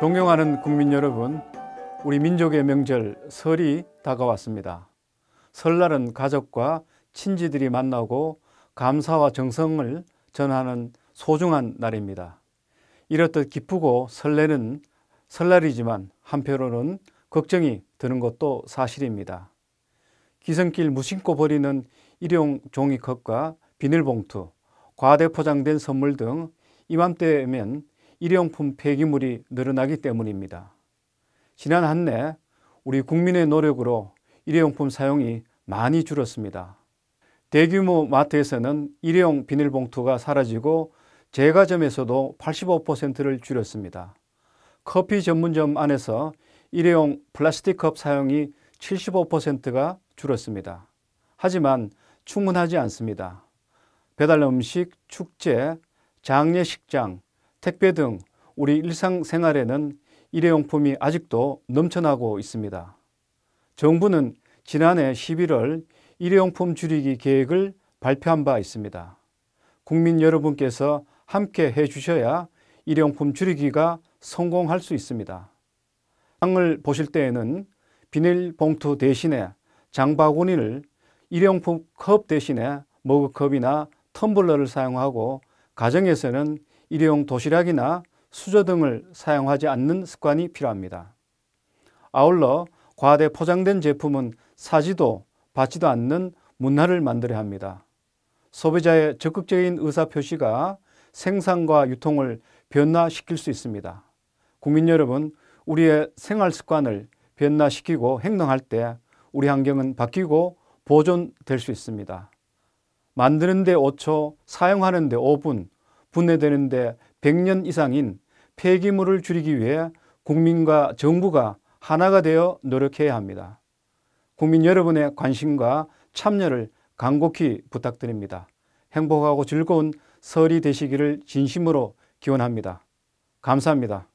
존경하는 국민 여러분, 우리 민족의 명절 설이 다가왔습니다. 설날은 가족과 친지들이 만나고 감사와 정성을 전하는 소중한 날입니다. 이렇듯 기쁘고 설레는 설날이지만 한편으로는 걱정이 드는 것도 사실입니다. 기성길 무심코 버리는 일용 종이컵과 비닐봉투, 과대 포장된 선물 등 이맘때면 일회용품 폐기물이 늘어나기 때문입니다. 지난 한 해 우리 국민의 노력으로 일회용품 사용이 많이 줄었습니다. 대규모 마트에서는 일회용 비닐봉투가 사라지고 제과점에서도 85%를 줄였습니다. 커피 전문점 안에서 일회용 플라스틱컵 사용이 75%가 줄었습니다. 하지만 충분하지 않습니다. 배달 음식, 축제, 장례식장, 택배 등 우리 일상생활에는 일회용품이 아직도 넘쳐나고 있습니다. 정부는 지난해 11월 일회용품 줄이기 계획을 발표한 바 있습니다. 국민 여러분께서 함께 해 주셔야 일회용품 줄이기가 성공할 수 있습니다. 장을 보실 때에는 비닐봉투 대신에 장바구니를 일회용품 컵 대신에 머그컵이나 텀블러를 사용하고 가정에서는 일회용 도시락이나 수저 등을 사용하지 않는 습관이 필요합니다. 아울러 과대 포장된 제품은 사지도 받지도 않는 문화를 만들어야 합니다. 소비자의 적극적인 의사표시가 생산과 유통을 변화시킬 수 있습니다. 국민 여러분, 우리의 생활 습관을 변화시키고 행동할 때 우리 환경은 바뀌고 보존될 수 있습니다. 만드는데 5초, 사용하는데 5분, 분해되는데 100년 이상인 폐기물을 줄이기 위해 국민과 정부가 하나가 되어 노력해야 합니다. 국민 여러분의 관심과 참여를 간곡히 부탁드립니다. 행복하고 즐거운 설이 되시기를 진심으로 기원합니다. 감사합니다.